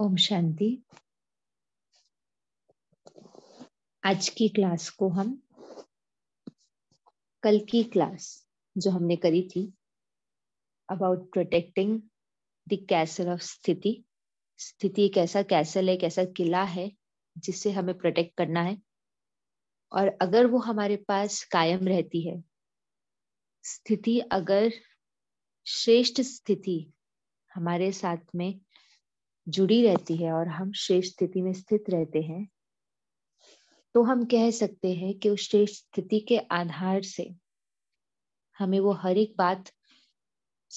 ओम शांति आज की क्लास को हम कल की क्लास जो हमने करी थी about protecting the castle of स्थिति स्थिति एक ऐसा कैसल है एक ऐसा किला है जिससे हमें प्रोटेक्ट करना है और अगर वो हमारे पास कायम रहती है स्थिति अगर श्रेष्ठ स्थिति हमारे साथ में जुड़ी रहती है और हम श्रेष्ठ स्थिति में स्थित रहते हैं तो हम कह सकते हैं कि उस श्रेष्ठ स्थिति के आधार से हमें वो हर एक बात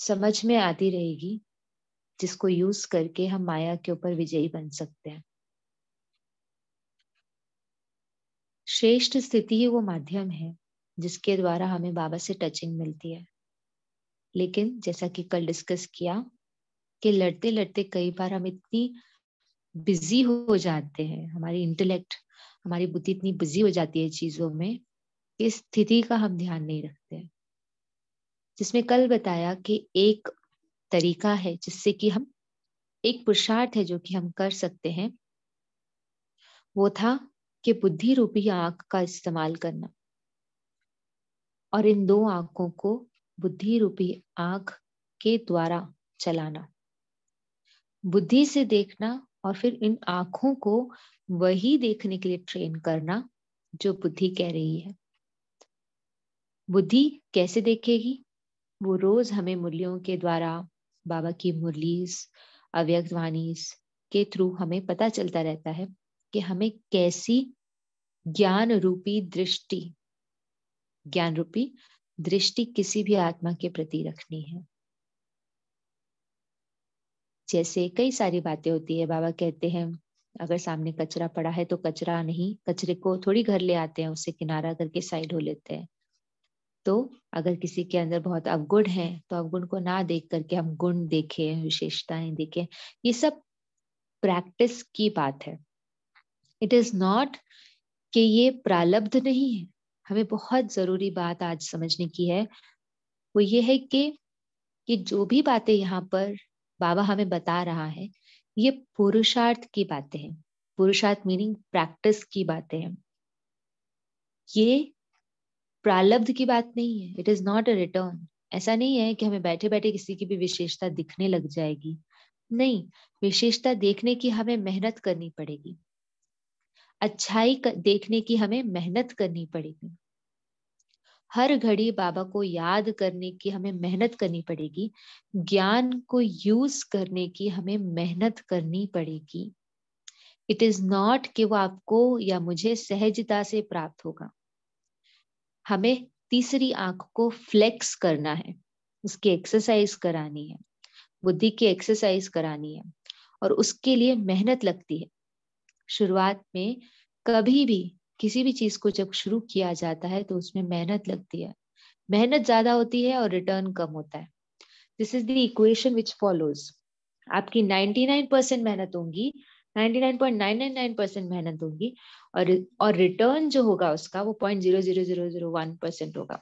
समझ में आती रहेगी जिसको यूज करके हम माया के ऊपर विजयी बन सकते हैं श्रेष्ठ स्थिति ही वो माध्यम है जिसके द्वारा हमें बाबा से टचिंग मिलती है लेकिन जैसा कि कल डिस्कस किया कि लड़ते लड़ते कई बार हम इतनी बिजी हो जाते हैं हमारी इंटेलेक्ट हमारी बुद्धि इतनी बिजी हो जाती है चीजों में कि स्थिति का हम ध्यान नहीं रखते जिसमें कल बताया कि एक तरीका है जिससे कि हम एक पुरुषार्थ है जो कि हम कर सकते हैं वो था कि बुद्धि रूपी आंख का इस्तेमाल करना और इन दो आंखों को बुद्धि रूपी आंख के द्वारा चलाना बुद्धि से देखना और फिर इन आंखों को वही देखने के लिए ट्रेन करना जो बुद्धि कह रही है बुद्धि कैसे देखेगी वो रोज हमें मूल्यों के द्वारा बाबा की मुरलीस अव्यक्त वाणीस के थ्रू हमें पता चलता रहता है कि हमें कैसी ज्ञान रूपी दृष्टि ज्ञान रूपी दृष्टि किसी भी आत्मा के प्रति रखनी है जैसे कई सारी बातें होती है बाबा कहते हैं अगर सामने कचरा पड़ा है तो कचरा नहीं कचरे को थोड़ी घर ले आते हैं उससे किनारा करके साइड हो लेते हैं तो अगर किसी के अंदर बहुत अवगुण है तो अवगुण को ना देख करके हम गुण देखें विशेषताएं देखें ये सब प्रैक्टिस की बात है इट इज नॉट कि ये प्रालब्ध नहीं है हमें बहुत जरूरी बात आज समझने की है वो ये है कि कि जो भी बातें यहाँ पर बाबा हमें बता रहा है ये पुरुषार्थ की बातें हैं पुरुषार्थ मीनिंग प्रैक्टिस की बातें हैं ये प्रालब्ध की बात नहीं है it is not a return ऐसा नहीं है कि हमें बैठे बैठे किसी की भी विशेषता दिखने लग जाएगी नहीं विशेषता देखने की हमें मेहनत करनी पड़ेगी अच्छाई देखने की हमें मेहनत करनी पड़ेगी हर घड़ी बाबा को याद करने की हमें मेहनत करनी पड़ेगी ज्ञान को यूज करने की हमें मेहनत करनी पड़ेगी इट इज नॉट कि वो आपको या मुझे सहजता से प्राप्त होगा हमें तीसरी आंख को फ्लेक्स करना है उसकी एक्सरसाइज करानी है बुद्धि की एक्सरसाइज करानी है और उसके लिए मेहनत लगती है शुरुआत में कभी भी किसी भी चीज को जब शुरू किया जाता है तो उसमें मेहनत लगती है मेहनत ज्यादा होती है और रिटर्न कम होता है this is the equation which follows आपकी 99 परसेंट मेहनत नाइन 99.999 परसेंट मेहनत होगी और और रिटर्न जो होगा उसका वो point zero zero zero zero one percent होगा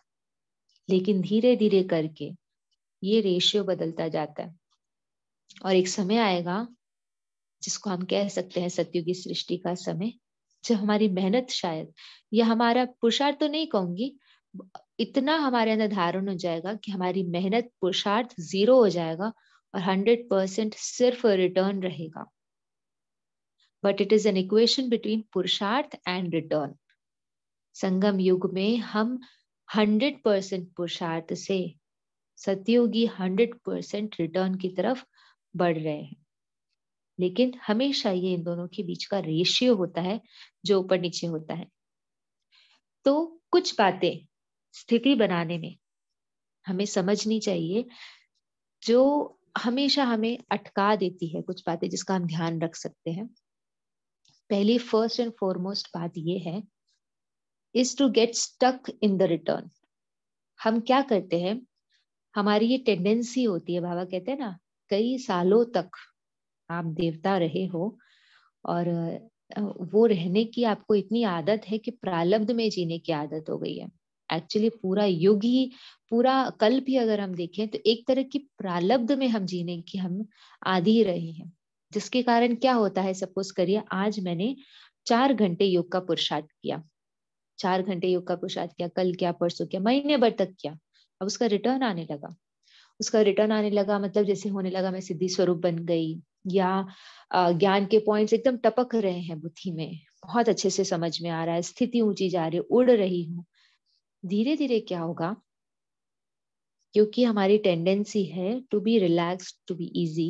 लेकिन धीरे धीरे करके ये रेशियो बदलता जाता है और एक समय आएगा जिसको हम कह सकते हैं सत्युगी सृष्टि का समय जो हमारी मेहनत शायद या हमारा पुरुषार्थ तो नहीं कहूंगी इतना हमारे अंदर धारण हो जाएगा कि हमारी मेहनत पुरुषार्थ जीरो हो जाएगा और हंड्रेड परसेंट सिर्फ रिटर्न रहेगा but it is an equation between पुरुषार्थ एंड रिटर्न संगम युग में हम हंड्रेड परसेंट पुरुषार्थ से सतयुगी हंड्रेड परसेंट रिटर्न की तरफ बढ़ रहे हैं लेकिन हमेशा ये इन दोनों के बीच का रेशियो होता है जो ऊपर नीचे होता है तो कुछ बातें स्थिति बनाने में हमें समझनी चाहिए जो हमेशा हमें अटका देती है कुछ बातें जिसका हम ध्यान रख सकते हैं पहली फर्स्ट एंड फॉरमोस्ट बात ये है is to get stuck in the return हम क्या करते हैं हमारी ये टेंडेंसी होती है बाबा कहते हैं ना कई सालों तक आप देवता रहे हो और वो रहने की आपको इतनी आदत है कि प्रालब्ध में जीने की आदत हो गई है एक्चुअली पूरा युग ही पूरा कल्प ही अगर हम देखें तो एक तरह की प्रालब्ध में हम जीने की हम आदि ही रहे हैं जिसके कारण क्या होता है सपोज करिए आज मैंने चार घंटे योग का पुरुषार्थ किया चार घंटे योग का पुरुषार्थ किया कल क्या परसों क्या महीने भर तक किया अब उसका रिटर्न आने लगा उसका रिटर्न आने लगा मतलब जैसे होने लगा मैं सिद्धि स्वरूप बन गई या ज्ञान के पॉइंट्स एकदम टपक रहे हैं बुद्धि में बहुत अच्छे से समझ में आ रहा है स्थिति ऊंची जा रही उड़ रही हूँ धीरे धीरे क्या होगा क्योंकि हमारी टेंडेंसी है to be relax to be easy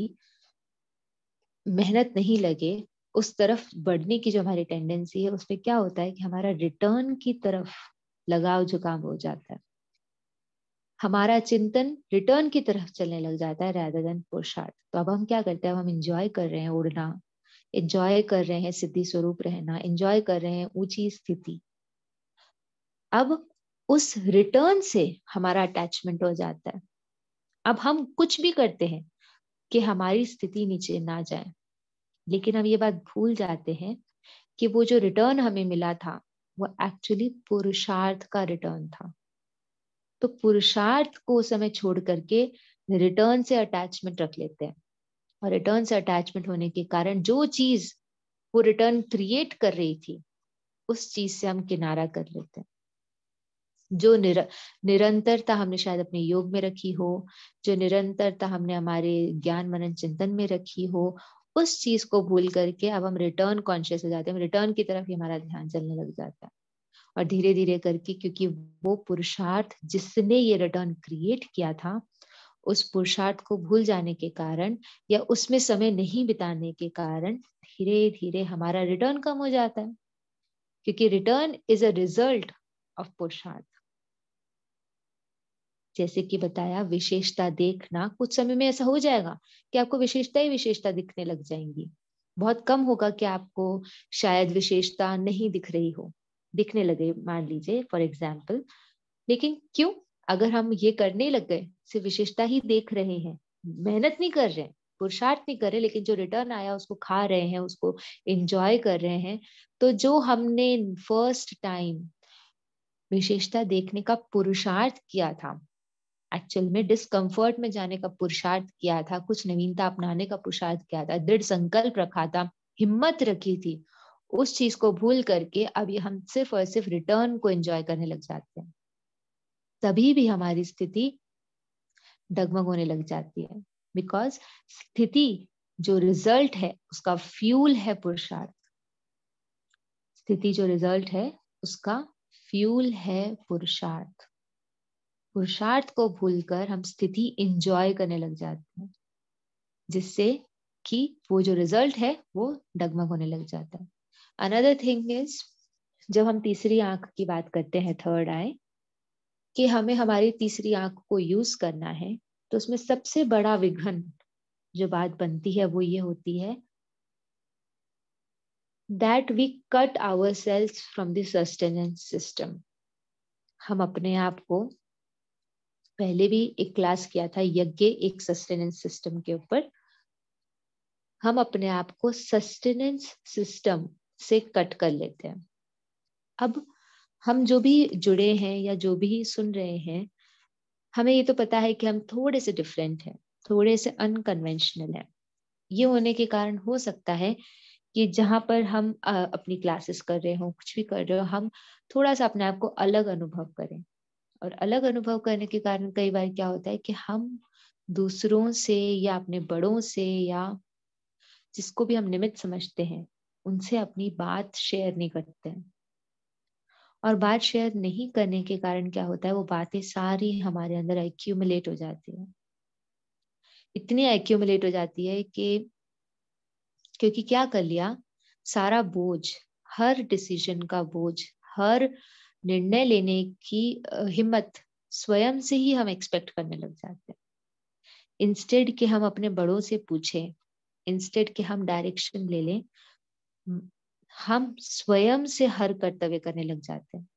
मेहनत नहीं लगे उस तरफ बढ़ने की जो हमारी टेंडेंसी है उसमें क्या होता है कि हमारा रिटर्न की तरफ लगाव जुकाम हो जाता है हमारा चिंतन रिटर्न की तरफ चलने लग जाता है रैदर देन पुरुषार्थ तो अब हम क्या करते हैं अब हम इंजॉय कर रहे हैं उड़ना इंजॉय कर रहे हैं सिद्धि स्वरूप रहना इंजॉय कर रहे हैं ऊंची स्थिति अब उस रिटर्न से हमारा अटैचमेंट हो जाता है अब हम कुछ भी करते हैं कि हमारी स्थिति नीचे ना जाए लेकिन हम ये बात भूल जाते हैं कि वो जो रिटर्न हमें मिला था वो एक्चुअली पुरुषार्थ का रिटर्न था तो पुरुषार्थ को समय छोड़ करके रिटर्न से अटैचमेंट रख लेते हैं और रिटर्न से अटैचमेंट होने के कारण जो चीज वो रिटर्न क्रिएट कर रही थी उस चीज से हम किनारा कर लेते हैं जो निर, निरंतरता हमने शायद अपने योग में रखी हो जो निरंतरता हमने हमारे ज्ञान मनन चिंतन में रखी हो उस चीज को भूल करके अब हम रिटर्न कॉन्शियस हो जाते हैं रिटर्न की तरफ ही हमारा ध्यान चलने लग जाता है और धीरे धीरे करके क्योंकि वो पुरुषार्थ जिसने ये रिटर्न क्रिएट किया था उस पुरुषार्थ को भूल जाने के कारण या उसमें समय नहीं बिताने के कारण धीरे धीरे हमारा रिटर्न कम हो जाता है क्योंकि return is a result of पुरुषार्थ जैसे कि बताया विशेषता देखना कुछ समय में ऐसा हो जाएगा कि आपको विशेषता ही विशेषता दिखने लग जाएंगी बहुत कम होगा कि आपको शायद विशेषता नहीं दिख रही हो दिखने लगे मान लीजिए फॉर एग्जाम्पल लेकिन क्यों अगर हम ये करने लग गए सिर्फ विशेषता ही देख रहे हैं मेहनत नहीं कर रहे हैं पुरुषार्थ नहीं कर रहे लेकिन जो रिटर्न आया उसको खा रहे हैं उसको एंजॉय कर रहे हैं तो जो हमने फर्स्ट टाइम विशेषता देखने का पुरुषार्थ किया था एक्चुअल में डिस्कम्फर्ट में जाने का पुरुषार्थ किया था कुछ नवीनता अपनाने का पुरुषार्थ किया था दृढ़ संकल्प रखा था हिम्मत रखी थी उस चीज को भूल करके अभी हम सिर्फ और सिर्फ रिटर्न को एंजॉय करने लग जाते हैं तभी भी हमारी स्थिति डगमग होने लग जाती है बिकॉज स्थिति जो रिजल्ट है उसका फ्यूल है पुरुषार्थ स्थिति जो रिजल्ट है उसका फ्यूल है पुरुषार्थ पुरुषार्थ को भूलकर हम स्थिति एंजॉय करने लग जाते हैं जिससे कि वो जो रिजल्ट है वो डगमग होने लग जाता है अनदर थिंग इज जब हम तीसरी आंख की बात करते हैं थर्ड आई कि हमें हमारी तीसरी आंख को यूज करना है तो उसमें सबसे बड़ा विघ्न जो बात बनती है वो ये होती है that we cut ourselves from sustenance system हम अपने आप को पहले भी एक क्लास किया था यज्ञ एक सस्टेनेंस सिस्टम के ऊपर हम अपने आप को सस्टेनेंस सिस्टम से कट कर लेते हैं अब हम जो भी जुड़े हैं या जो भी सुन रहे हैं हमें ये तो पता है कि हम थोड़े से डिफरेंट हैं थोड़े से अनकन्वेंशनल हैं ये होने के कारण हो सकता है कि जहाँ पर हम अपनी क्लासेस कर रहे हों कुछ भी कर रहे हो हम थोड़ा सा अपने आप को अलग अनुभव करें और अलग अनुभव करने के कारण कई बार क्या होता है कि हम दूसरों से या अपने बड़ों से या जिसको भी हम निमित्त समझते हैं उनसे अपनी बात शेयर नहीं करते हैं और बात शेयर नहीं करने के कारण क्या होता है वो बातें सारी हमारे अंदर एक्यूमुलेट हो जाती है इतनी एक्यूमुलेट हो जाती है कि क्योंकि क्या कर लिया सारा बोझ हर डिसीजन का बोझ हर निर्णय लेने की हिम्मत स्वयं से ही हम एक्सपेक्ट करने लग जाते हैं इंस्टेड के हम अपने बड़ों से पूछें इंस्टेड के हम डायरेक्शन ले लें हम स्वयं से हर कर्तव्य करने लग जाते हैं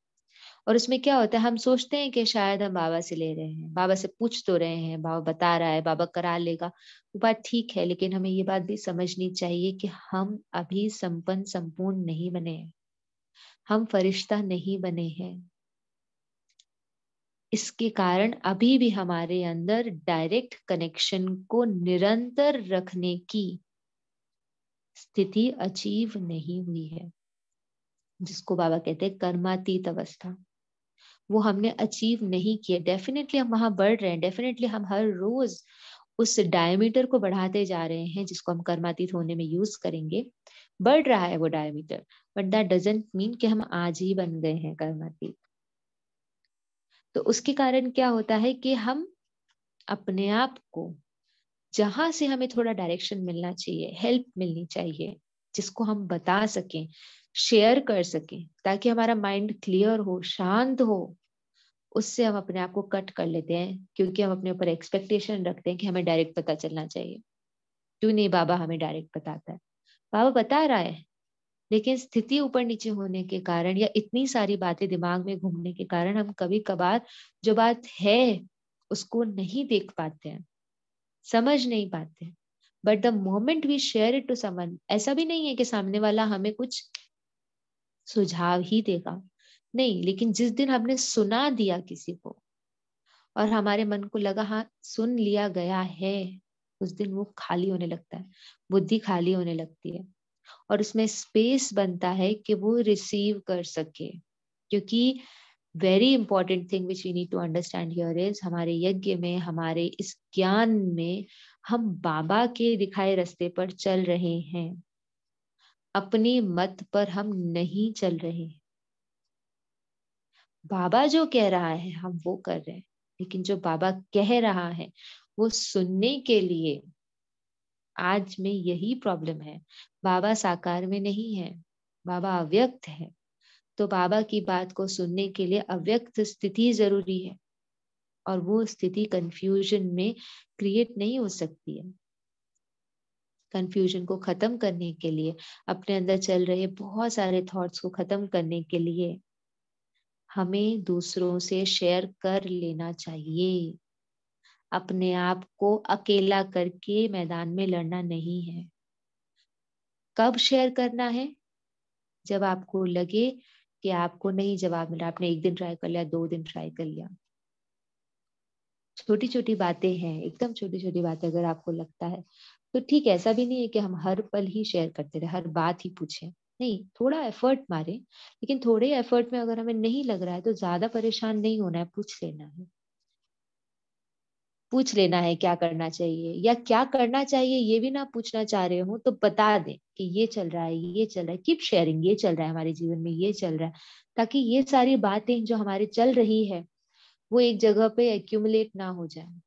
और उसमें क्या होता है हम सोचते हैं कि शायद हम बाबा से ले रहे हैं बाबा से पूछ तो रहे हैं बाबा बता रहा है बाबा करा लेगा वो बात ठीक है लेकिन हमें ये बात भी समझनी चाहिए कि हम अभी संपन्न संपूर्ण नहीं बने हम फरिश्ता नहीं बने हैं इसके कारण अभी भी हमारे अंदर डायरेक्ट कनेक्शन को निरंतर रखने की स्थिति अचीव नहीं हुई है जिसको बाबा कहते हैं कर्मातीत अवस्था वो हमने अचीव नहीं किया डेफिनेटली हम वहां बढ़ रहे हैं डेफिनेटली हम हर रोज उस डायमीटर को बढ़ाते जा रहे हैं जिसको हम कर्मातीत होने में यूज करेंगे बढ़ रहा है वो diameter but that doesn't mean कि हम आज ही बन गए हैं कर्मातीत तो उसके कारण क्या होता है कि हम अपने आप को जहां से हमें थोड़ा डायरेक्शन मिलना चाहिए हेल्प मिलनी चाहिए जिसको हम बता सकें शेयर कर सकें ताकि हमारा माइंड क्लियर हो शांत हो उससे हम अपने आप को कट कर लेते हैं क्योंकि हम अपने ऊपर एक्सपेक्टेशन रखते हैं कि हमें डायरेक्ट पता चलना चाहिए क्यों नहीं बाबा हमें डायरेक्ट बताता है बाबा बता रहा है लेकिन स्थिति ऊपर नीचे होने के कारण या इतनी सारी बातें दिमाग में घूमने के कारण हम कभी कभार जो बात है उसको नहीं देख पाते हैं समझ नहीं पाते but the moment we share it to someone ऐसा भी नहीं है कि सामने वाला हमें कुछ सुझाव ही देगा नहीं लेकिन जिस दिन हमने सुना दिया किसी को और हमारे मन को लगा हाँ सुन लिया गया है उस दिन वो खाली होने लगता है बुद्धि खाली होने लगती है और उसमें स्पेस बनता है कि वो रिसीव कर सके क्योंकि very important thing which we need to understand here is हमारे यज्ञ में हमारे इस ज्ञान में हम बाबा के दिखाए रास्ते पर चल रहे हैं अपने मत पर हम नहीं चल रहे हैं बाबा जो कह रहा है हम वो कर रहे हैं लेकिन जो बाबा कह रहा है वो सुनने के लिए आज में यही प्रॉब्लम है बाबा साकार में नहीं है बाबा अव्यक्त है तो बाबा की बात को सुनने के लिए अव्यक्त स्थिति जरूरी है और वो स्थिति कंफ्यूजन में क्रिएट नहीं हो सकती है कंफ्यूजन को खत्म करने के लिए अपने अंदर चल रहे बहुत सारे थॉट्स को खत्म करने के लिए हमें दूसरों से शेयर कर लेना चाहिए अपने आप को अकेला करके मैदान में लड़ना नहीं है कब शेयर करना है जब आपको लगे कि आपको नहीं जवाब मिला आपने एक दिन ट्राई कर लिया दो दिन ट्राई कर लिया छोटी छोटी बातें हैं एकदम छोटी छोटी बातें अगर आपको लगता है तो ठीक है ऐसा भी नहीं है कि हम हर पल ही शेयर करते रहे हर बात ही पूछे नहीं थोड़ा एफर्ट मारे लेकिन थोड़े एफर्ट में अगर हमें नहीं लग रहा है तो ज्यादा परेशान नहीं होना है पूछ लेना है पूछ लेना है क्या करना चाहिए या क्या करना चाहिए ये भी ना पूछना चाह रहे हो तो बता दें कि ये चल रहा है ये चल रहा है कीप शेयरिंग ये चल रहा है हमारे जीवन में ये चल रहा है ताकि ये सारी बातें जो हमारे चल रही है वो एक जगह पे एक्यूमुलेट ना हो जाए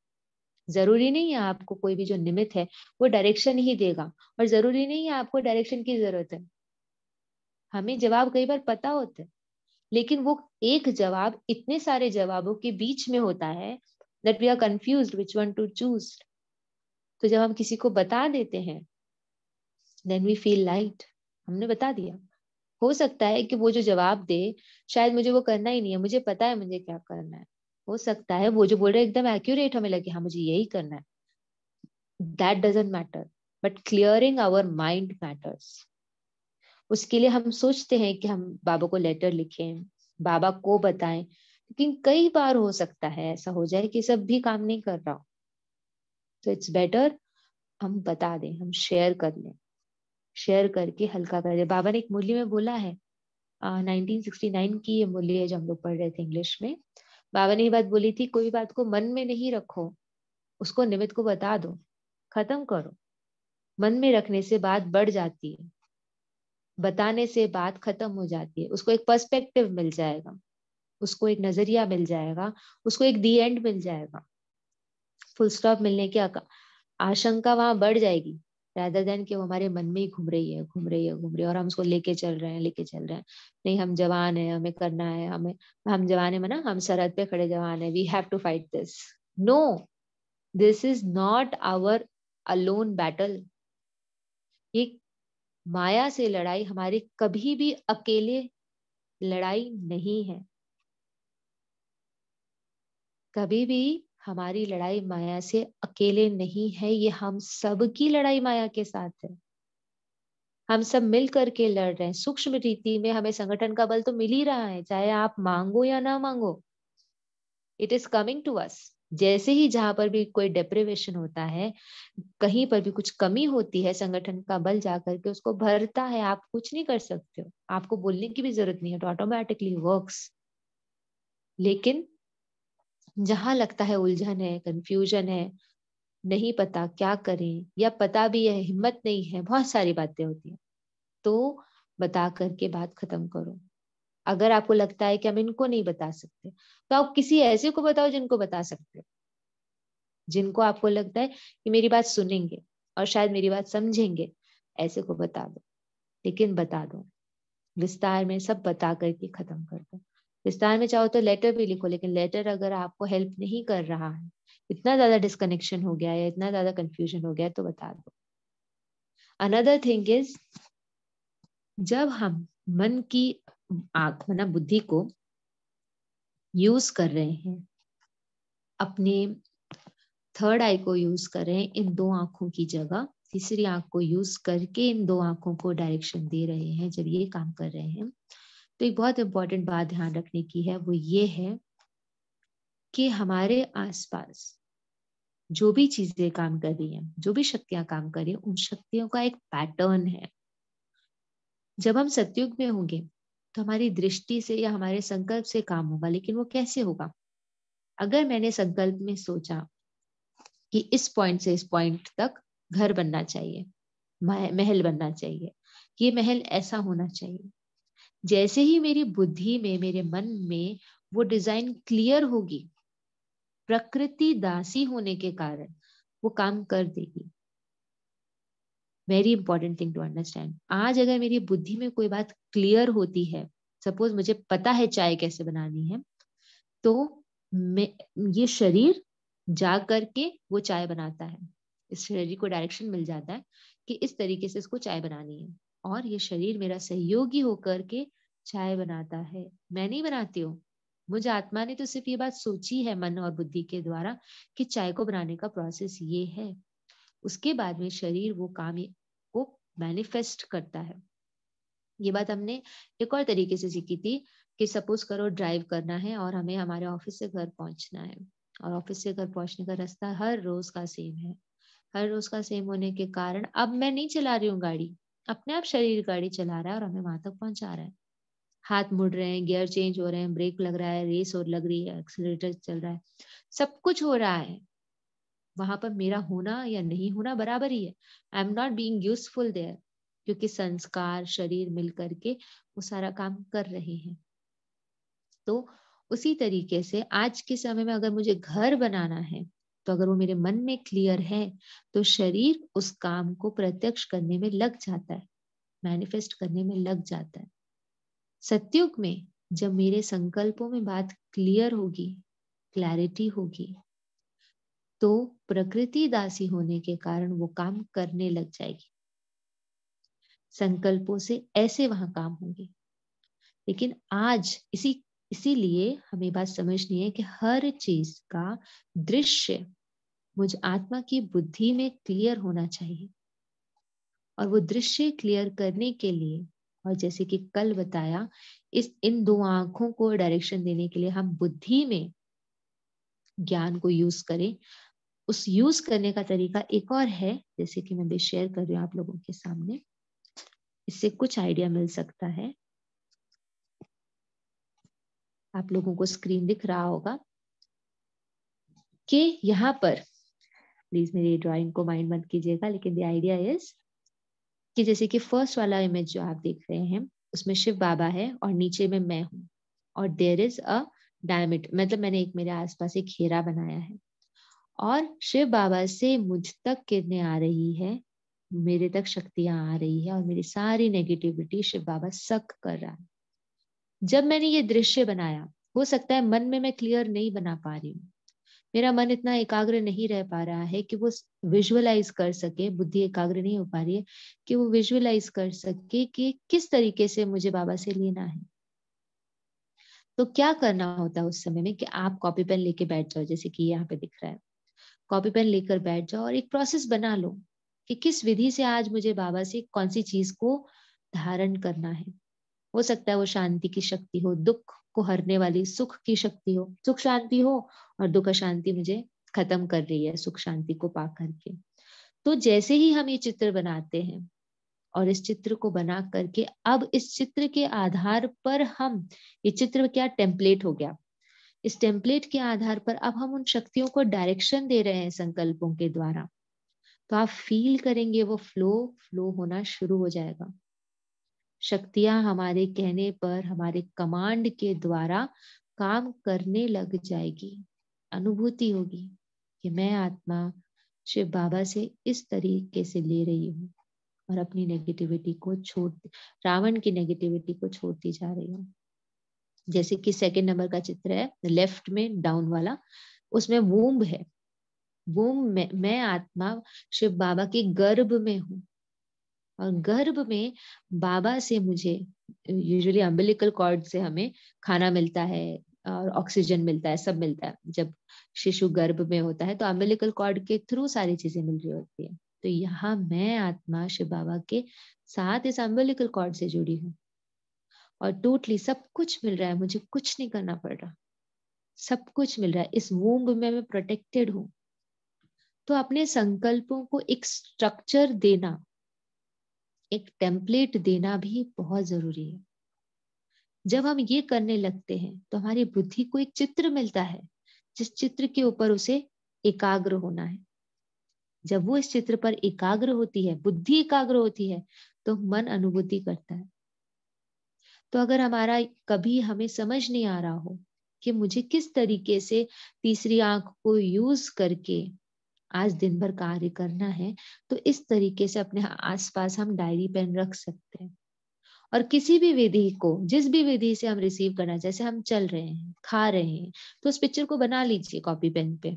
जरूरी नहीं है आपको कोई भी जो निमित है वो डायरेक्शन ही देगा और जरूरी नहीं है आपको डायरेक्शन की जरूरत है हमें जवाब कई बार पता होता है लेकिन वो एक जवाब इतने सारे जवाबों के बीच में होता है that we are confuse which one to choose तो जब हम किसी को बता देते हैं देन वी फील लाइट हमने बता दिया हो सकता है कि वो जो जवाब दे शायद मुझे वो करना ही नहीं है मुझे पता है मुझे क्या करना है हो सकता है वो जो बोल रहे एकदम एक्यूरेट हमें लगे हाँ मुझे यही करना है that doesn't matter but clearing our mind matters उसके लिए हम सोचते हैं कि हम बाबा को लेटर लिखें बाबा को बताएं लेकिन कई बार हो सकता है ऐसा हो जाए कि सब भी काम नहीं कर रहा हो तो इट्स बेटर हम बता दें हम शेयर कर लें शेयर करके हल्का कर दे बाबा ने एक मूल्य में बोला है आ, 1969 की ये मूल्य है जो हम लोग पढ़ रहे थे इंग्लिश में बाबा ने ये बात बोली थी कोई बात को मन में नहीं रखो उसको निमित्त को बता दो खत्म करो मन में रखने से बात बढ़ जाती है बताने से बात खत्म हो जाती है उसको एक पर्सपेक्टिव मिल जाएगा उसको एक नजरिया मिल जाएगा उसको एक दी एंड मिल जाएगा फुल स्टॉप मिलने की आशंका वहां बढ़ जाएगी रैदर देन कि वो हमारे मन में ही घूम रही है घूम रही है घूम रही है और हम उसको लेके चल रहे हैं लेके चल रहे हैं नहीं हम जवान है हमें करना है हमें हम जवान है मना हम सरहद पे खड़े जवान है we have to fight this no this is not our alone battle ये माया से लड़ाई हमारी कभी भी अकेले लड़ाई नहीं है कभी भी हमारी लड़ाई माया से अकेले नहीं है ये हम सब की लड़ाई माया के साथ है हम सब मिल करके लड़ रहे हैं सूक्ष्म रीति में हमें संगठन का बल तो मिल ही रहा है चाहे आप मांगो या ना मांगो it is coming to us जैसे ही जहां पर भी कोई डिप्रिवेशन होता है कहीं पर भी कुछ कमी होती है संगठन का बल जा करके उसको भरता है आप कुछ नहीं कर सकते हो आपको बोलने की भी जरूरत नहीं है तो ऑटोमेटिकली वर्क लेकिन जहां लगता है उलझन है कंफ्यूजन है नहीं पता क्या करें या पता भी है हिम्मत नहीं है बहुत सारी बातें होती हैं तो बता करके बात खत्म करो अगर आपको लगता है कि हम इनको नहीं बता सकते तो आप किसी ऐसे को बताओ जिनको बता सकते हो जिनको आपको लगता है कि मेरी बात सुनेंगे और शायद मेरी बात समझेंगे ऐसे को बता दो लेकिन बता दो विस्तार में सब बता करके खत्म कर दो विस्तार में चाहो तो लेटर भी लिखो लेकिन लेटर अगर आपको हेल्प नहीं कर रहा है इतना ज्यादा डिस्कनेक्शन हो गया है इतना ज्यादा कंफ्यूजन हो गया है तो बता दो अनदर थिंग इज जब हम मन की आंख मना बुद्धि को यूज कर रहे हैं अपने थर्ड आई को यूज कर रहे हैं इन दो आंखों की जगह तीसरी आंख को यूज करके इन दो आंखों को डायरेक्शन दे रहे हैं जब ये काम कर रहे हैं तो एक बहुत इंपॉर्टेंट बात ध्यान रखने की है वो ये है कि हमारे आसपास जो भी चीजें काम कर रही हैं जो भी शक्तियां काम कर रही हैं उन शक्तियों का एक पैटर्न है जब हम सत्युग में होंगे तो हमारी दृष्टि से या हमारे संकल्प से काम होगा लेकिन वो कैसे होगा अगर मैंने संकल्प में सोचा कि इस पॉइंट से इस पॉइंट तक घर बनना चाहिए महल बनना चाहिए ये महल ऐसा होना चाहिए जैसे ही मेरी बुद्धि में मेरे मन में वो डिजाइन क्लियर होगी प्रकृति दासी होने के कारण वो काम कर देगी very important thing to understand आज अगर मेरी बुद्धि में कोई बात क्लियर होती है सपोज मुझे पता है चाय कैसे बनानी है तो मैं ये शरीर जा करके वो चाय बनाता है इस शरीर को डायरेक्शन मिल जाता है कि इस तरीके से इसको चाय बनानी है और ये शरीर मेरा सहयोगी होकर के चाय बनाता है मैं नहीं बनाती हूँ मुझे आत्मा ने तो सिर्फ ये बात सोची है मन और बुद्धि के द्वारा कि चाय को बनाने का प्रोसेस ये है उसके बाद में शरीर वो काम को मैनिफेस्ट करता है ये बात हमने एक और तरीके से सीखी थी कि सपोज करो ड्राइव करना है और हमें हमारे ऑफिस से घर पहुंचना है और ऑफिस से घर पहुंचने का रास्ता हर रोज का सेम है हर रोज का सेम होने के कारण अब मैं नहीं चला रही हूँ गाड़ी अपने आप शरीर गाड़ी चला रहा है और हमें वहां तक पहुंचा रहा है हाथ मुड़ रहे हैं गियर चेंज हो रहे हैं ब्रेक लग रहा है रेस और लग रही है एक्सीटर चल रहा है सब कुछ हो रहा है वहां पर मेरा होना या नहीं होना बराबर ही है I am not being useful there क्योंकि संस्कार शरीर मिल करके वो सारा काम कर रहे हैं तो उसी तरीके से आज के समय में अगर मुझे घर बनाना है तो अगर वो मेरे मन में क्लियर है तो शरीर उस काम को प्रत्यक्ष करने में लग जाता है मैनिफेस्ट करने में लग जाता है सत्युग में जब मेरे संकल्पों में बात क्लियर होगी क्लैरिटी होगी तो प्रकृति दासी होने के कारण वो काम करने लग जाएगी संकल्पों से ऐसे वहां काम होंगे लेकिन आज इसी इसीलिए हमें बात समझनी है कि हर चीज का दृश्य मुझ आत्मा की बुद्धि में क्लियर होना चाहिए और वो दृश्य क्लियर करने के लिए और जैसे कि कल बताया इस इन दो आंखों को डायरेक्शन देने के लिए हम बुद्धि में ज्ञान को यूज करें उस यूज करने का तरीका एक और है जैसे कि मैं भी शेयर कर रही हूँ आप लोगों के सामने इससे कुछ आइडिया मिल सकता है आप लोगों को स्क्रीन दिख रहा होगा कि यहाँ पर प्लीज मेरी ड्राइंग को माइंड मत कीजिएगा लेकिन द आइडिया इज कि जैसे कि फर्स्ट वाला इमेज जो आप देख रहे हैं उसमें शिव बाबा है और नीचे में मैं हूँ और देर इज अ डायमिट मतलब मैंने एक मेरे आसपास एक घेरा बनाया है और शिव बाबा से मुझ तक किरने आ रही है मेरे तक शक्तियां आ रही है और मेरी सारी नेगेटिविटी शिव बाबा सक कर रहा है जब मैंने ये दृश्य बनाया हो सकता है मन में मैं क्लियर नहीं बना पा रही हूँ मेरा मन इतना एकाग्र नहीं रह पा रहा है कि वो विजुअलाइज कर सके बुद्धि एकाग्र नहीं हो पा रही है कि वो विजुअलाइज कर सके कि किस तरीके से मुझे बाबा से लेना है तो क्या करना होता है उस समय में कि आप कॉपी पेन लेके बैठ जाओ जैसे कि यहाँ पे दिख रहा है कॉपी पेन लेकर बैठ जाओ और एक प्रोसेस बना लो कि किस विधि से आज मुझे बाबा से कौन सी चीज को धारण करना है हो सकता है वो शांति की शक्ति हो दुख को हरने वाली सुख की शक्ति हो सुख शांति हो और दुख शांति मुझे खत्म कर रही है सुख शांति को पा करके तो जैसे ही हम ये चित्र बनाते हैं और इस चित्र को बना करके अब इस चित्र के आधार पर हम ये चित्र क्या टेम्पलेट हो गया इस टेम्पलेट के आधार पर अब हम उन शक्तियों को डायरेक्शन दे रहे हैं संकल्पों के द्वारा तो आप फील करेंगे वो फ्लो फ्लो होना शुरू हो जाएगा शक्तियां हमारे कहने पर हमारे कमांड के द्वारा काम करने लग जाएगी अनुभूति होगी कि मैं आत्मा शिव बाबा से इस तरीके से ले रही हूँ और अपनी नेगेटिविटी को छोड़ रावण की नेगेटिविटी को छोड़ती जा रही हूँ जैसे कि सेकंड नंबर का चित्र है लेफ्ट में डाउन वाला उसमें वूम्ब है वूम्ब में मैं आत्मा शिव बाबा के गर्भ में हूँ और गर्भ में बाबा से मुझे यूजुअली अम्बिलिकल कॉर्ड से हमें खाना मिलता है और ऑक्सीजन मिलता है सब मिलता है जब शिशु गर्भ में होता है तो अम्बिलिकल कॉर्ड के थ्रू सारी चीजें मिल रही होती है तो यहाँ मैं आत्मा शिव बाबा के साथ इस अम्बिलिकल कॉर्ड से जुड़ी हूँ और टोटली सब कुछ मिल रहा है मुझे कुछ नहीं करना पड़ रहा सब कुछ मिल रहा है इस वोम्ब में मैं प्रोटेक्टेड हूँ तो अपने संकल्पों को एक स्ट्रक्चर देना एक टेम्पलेट देना भी बहुत जरूरी है जब हम ये करने लगते हैं तो हमारी बुद्धि को एक चित्र मिलता है जिस चित्र के ऊपर उसे एकाग्र होना है जब वो इस चित्र पर एकाग्र होती है बुद्धि एकाग्र होती है तो मन अनुभूति करता है तो अगर हमारा कभी हमें समझ नहीं आ रहा हो कि मुझे किस तरीके से तीसरी आंख को यूज करके आज दिन भर कार्य करना है तो इस तरीके से अपने आसपास हम डायरी पेन रख सकते हैं और किसी भी विधि को जिस भी विधि से हम रिसीव करना जैसे हम चल रहे हैं खा रहे हैं तो उस पिक्चर को बना लीजिए कॉपी पेन पे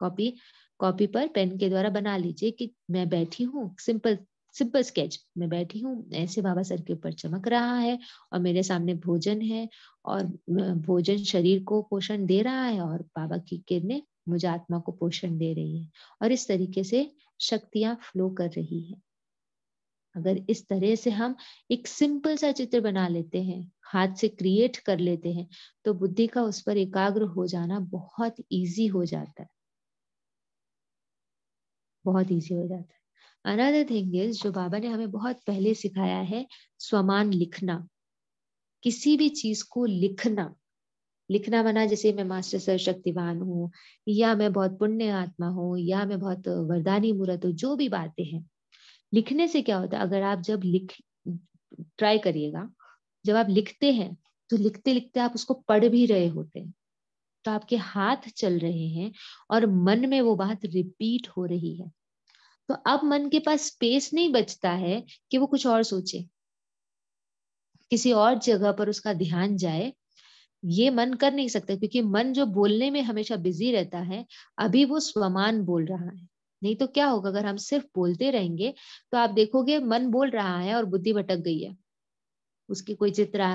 कॉपी कॉपी पर पेन के द्वारा बना लीजिए कि मैं बैठी हूँ सिंपल सिंपल स्केच मैं बैठी हूँ ऐसे बाबा सर के ऊपर चमक रहा है और मेरे सामने भोजन है और भोजन शरीर को पोषण दे रहा है और बाबा की किरणें मुझे आत्मा को पोषण दे रही है और इस तरीके से शक्तियां फ्लो कर रही है अगर इस तरह से हम एक सिंपल सा चित्र बना लेते हैं हाथ से क्रिएट कर लेते हैं तो बुद्धि का उस पर एकाग्र हो जाना बहुत इजी हो जाता है बहुत इजी हो जाता है अनदर थिंग इज जो बाबा ने हमें बहुत पहले सिखाया है स्वमान लिखना किसी भी चीज को लिखना लिखना बना जैसे मैं मास्टर सर शक्तिवान हूँ या मैं बहुत पुण्य आत्मा हूँ या मैं बहुत वरदानी मूर्त हूँ जो भी बातें हैं लिखने से क्या होता है अगर आप जब लिख ट्राई करिएगा जब आप लिखते हैं तो लिखते लिखते आप उसको पढ़ भी रहे होते हैं तो आपके हाथ चल रहे हैं और मन में वो बात रिपीट हो रही है तो अब मन के पास स्पेस नहीं बचता है कि वो कुछ और सोचे किसी और जगह पर उसका ध्यान जाए ये मन कर नहीं सकता क्योंकि मन जो बोलने में हमेशा बिजी रहता है अभी वो स्वमान बोल रहा है नहीं तो क्या होगा अगर हम सिर्फ बोलते रहेंगे तो आप देखोगे मन बोल रहा है और बुद्धि भटक गई है उसकी कोई चित्र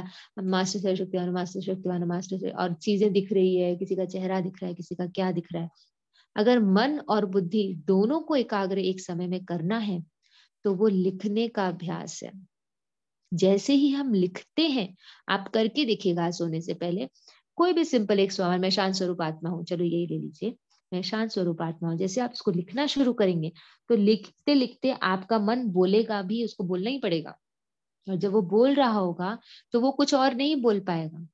मास्टर सरस्वती मास्टर शक्तिवान मास्टर और चीजें दिख रही है किसी का चेहरा दिख रहा है किसी का क्या दिख रहा है अगर मन और बुद्धि दोनों को एकाग्र एक समय में करना है तो वो लिखने का अभ्यास है जैसे ही हम लिखते हैं आप करके देखिएगा सोने से पहले कोई भी सिंपल एक सवाल मैं शांत स्वरूप आत्मा हूँ चलो यही ले लीजिए मैं शांत स्वरूप आत्मा हूँ जैसे आप उसको लिखना शुरू करेंगे तो लिखते लिखते आपका मन बोलेगा भी उसको बोलना ही पड़ेगा और जब वो बोल रहा होगा तो वो कुछ और नहीं बोल पाएगा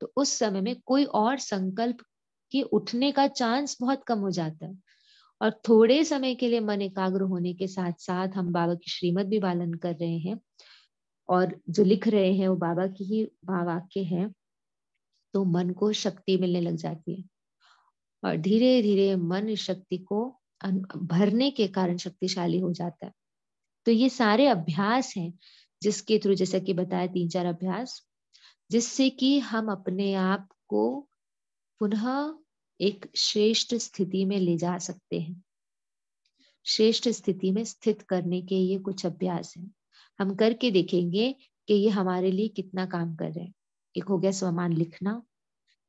तो उस समय में कोई और संकल्प के उठने का चांस बहुत कम हो जाता है और थोड़े समय के लिए मन एकाग्र होने के साथ साथ हम बाबा की श्रीमत भी पालन कर रहे हैं और जो लिख रहे हैं वो बाबा की ही वाक्य है तो मन को शक्ति मिलने लग जाती है और धीरे धीरे मन शक्ति को भरने के कारण शक्तिशाली हो जाता है तो ये सारे अभ्यास हैं जिसके थ्रू जैसा कि बताया तीन चार अभ्यास जिससे कि हम अपने आप को पुनः एक श्रेष्ठ स्थिति में ले जा सकते हैं श्रेष्ठ स्थिति में स्थित करने के ये कुछ अभ्यास हैं हम करके देखेंगे कि ये हमारे लिए कितना काम कर रहे हैं एक हो गया स्वमान लिखना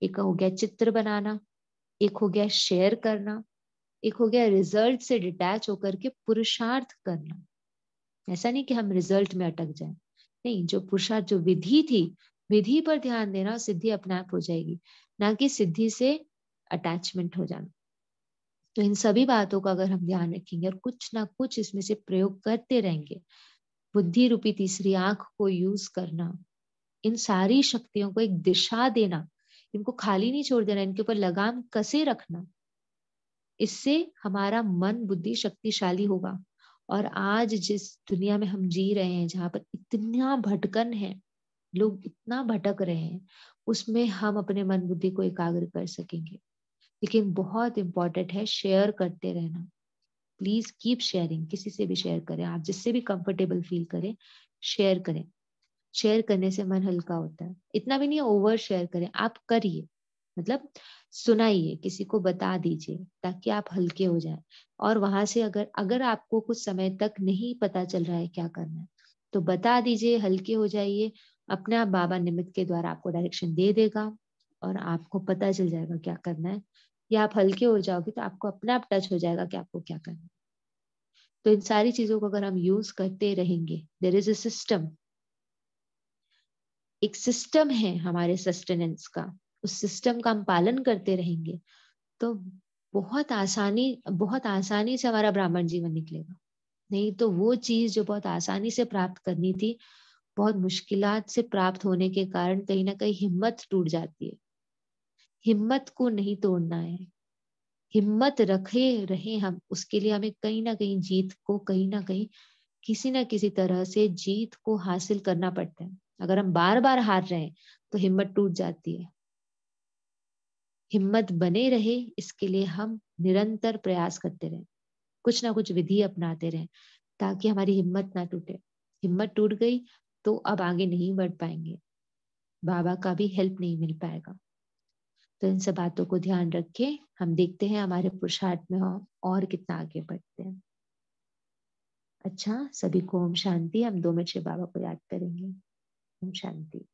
एक हो गया चित्र बनाना एक हो गया शेयर करना एक हो गया रिजल्ट से डिटैच होकर के पुरुषार्थ करना ऐसा नहीं कि हम रिजल्ट में अटक जाए नहीं जो पुरुषार्थ जो विधि थी विधि पर ध्यान देना सिद्धि अपने आप हो जाएगी ना कि सिद्धि से अटैचमेंट हो जाना तो इन सभी बातों का अगर हम ध्यान रखेंगे और कुछ ना कुछ इसमें से प्रयोग करते रहेंगे बुद्धि रूपी तीसरी आंख को यूज करना इन सारी शक्तियों को एक दिशा देना इनको खाली नहीं छोड़ देना इनके ऊपर लगाम कसे रखना इससे हमारा मन बुद्धि शक्तिशाली होगा और आज जिस दुनिया में हम जी रहे हैं जहां पर इतना भटकन है लोग इतना भटक रहे हैं उसमें हम अपने मन बुद्धि को एकाग्र कर सकेंगे लेकिन बहुत इंपॉर्टेंट है शेयर करते रहना प्लीज कीप शेयरिंग किसी से भी शेयर करें आप जिससे भी कंफर्टेबल फील करें शेयर करें शेयर करने से मन हल्का होता है इतना भी नहीं ओवर शेयर करें आप करिए मतलब सुनाइए किसी को बता दीजिए ताकि आप हल्के हो जाए और वहां से अगर अगर आपको कुछ समय तक नहीं पता चल रहा है क्या करना है तो बता दीजिए हल्के हो जाइए अपने आप बाबा निमित्त के द्वारा आपको डायरेक्शन दे देगा और आपको पता चल जाएगा क्या करना है या आप हल्के हो जाओगे तो आपको अपने आप टच हो जाएगा कि आपको क्या करना तो इन सारी चीजों को अगर हम यूज करते रहेंगे देर इज सिस्टम एक सिस्टम है हमारे सस्टेनेंस का उस सिस्टम का हम पालन करते रहेंगे तो बहुत आसानी बहुत आसानी से हमारा ब्राह्मण जीवन निकलेगा नहीं तो वो चीज जो बहुत आसानी से प्राप्त करनी थी बहुत मुश्किलात से प्राप्त होने के कारण कहीं ना कहीं हिम्मत टूट जाती है हिम्मत को नहीं तोड़ना है हिम्मत रखे रहे हम उसके लिए हमें कहीं ना कहीं जीत को कहीं ना कहीं किसी ना किसी तरह से जीत को हासिल करना पड़ता है अगर हम बार बार हार रहे हैं तो हिम्मत टूट जाती है हिम्मत बने रहे इसके लिए हम निरंतर प्रयास करते रहे कुछ ना कुछ विधि अपनाते रहे ताकि हमारी हिम्मत ना टूटे हिम्मत टूट गई तो अब आगे नहीं बढ़ पाएंगे बाबा का भी हेल्प नहीं मिल पाएगा तो इन सब बातों को ध्यान रखें हम देखते हैं हमारे पुरुषार्थ में और कितना आगे बढ़ते हैं अच्छा सभी को ओम शांति हम दो मिनट से बाबा को याद करेंगे ओम शांति